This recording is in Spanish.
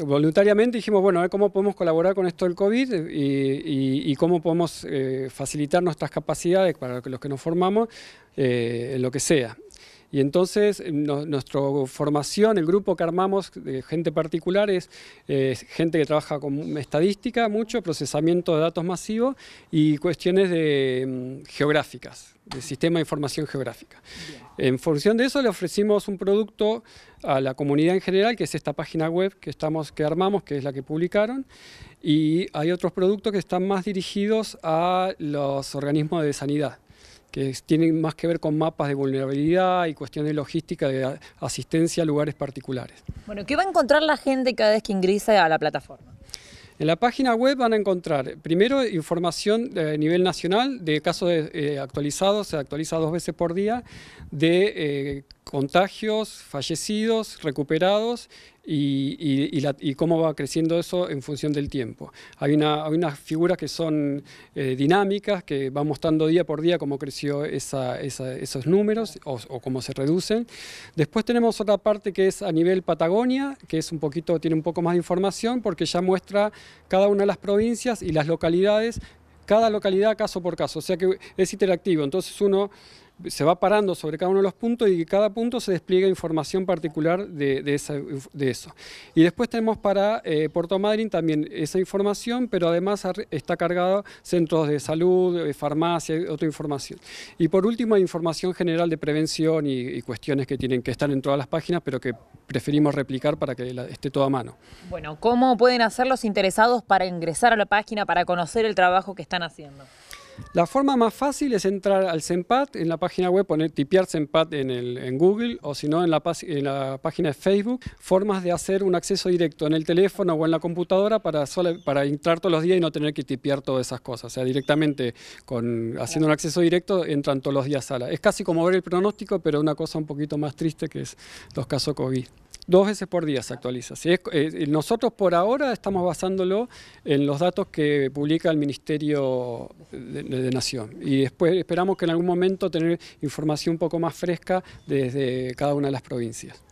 voluntariamente dijimos, bueno, a ver ¿cómo podemos colaborar con esto del COVID eh, y, cómo podemos eh, facilitar nuestras capacidades para los que nos formamos, eh, en lo que sea? Y entonces eh, nuestra formación, el grupo que armamos de gente particular es eh, gente que trabaja con estadística mucho, procesamiento de datos masivos y cuestiones de, mm, geográficas, de sistema de información geográfica. En función de eso le ofrecimos un producto a la comunidad en general, que es esta página web que, estamos, que armamos, que es la que publicaron, y hay otros productos que están más dirigidos a los organismos de sanidad que tienen más que ver con mapas de vulnerabilidad y cuestiones logística de asistencia a lugares particulares. Bueno, ¿qué va a encontrar la gente cada vez que ingresa a la plataforma? En la página web van a encontrar primero información a nivel nacional de casos eh, actualizados, se actualiza dos veces por día, de eh, contagios, fallecidos, recuperados y, cómo va creciendo eso en función del tiempo. Hay, hay unas figuras que son eh, dinámicas, que van mostrando día por día cómo creció esos números o, cómo se reducen. Después tenemos otra parte que es a nivel Patagonia, que es un poquito, tiene un poco más de información porque ya muestra cada una de las provincias y las localidades, cada localidad caso por caso, o sea que es interactivo, entonces uno se va parando sobre cada uno de los puntos y cada punto se despliega información particular de, eso. Y después tenemos para eh, Puerto Madryn también esa información, pero además está cargado centros de salud, eh, farmacia, otra información. Y por último, información general de prevención y, cuestiones que tienen que estar en todas las páginas, pero que preferimos replicar para que esté todo a mano. Bueno, ¿cómo pueden hacer los interesados para ingresar a la página, para conocer el trabajo que están haciendo? La forma más fácil es entrar al CEMPAT en la página web, poner tipear CEMPAT en, Google o si no en la, página de Facebook, formas de hacer un acceso directo en el teléfono o en la computadora para, entrar todos los días y no tener que tipear todas esas cosas. O sea, directamente con, haciendo un acceso directo entran todos los días a la. Es casi como ver el pronóstico, pero una cosa un poquito más triste que es los casos COVID. Dos veces por día se actualiza. Eh, eh, nosotros por ahora estamos basándolo en los datos que publica el Ministerio de, de, Nación y después esperamos que en algún momento tener información un poco más fresca desde cada una de las provincias.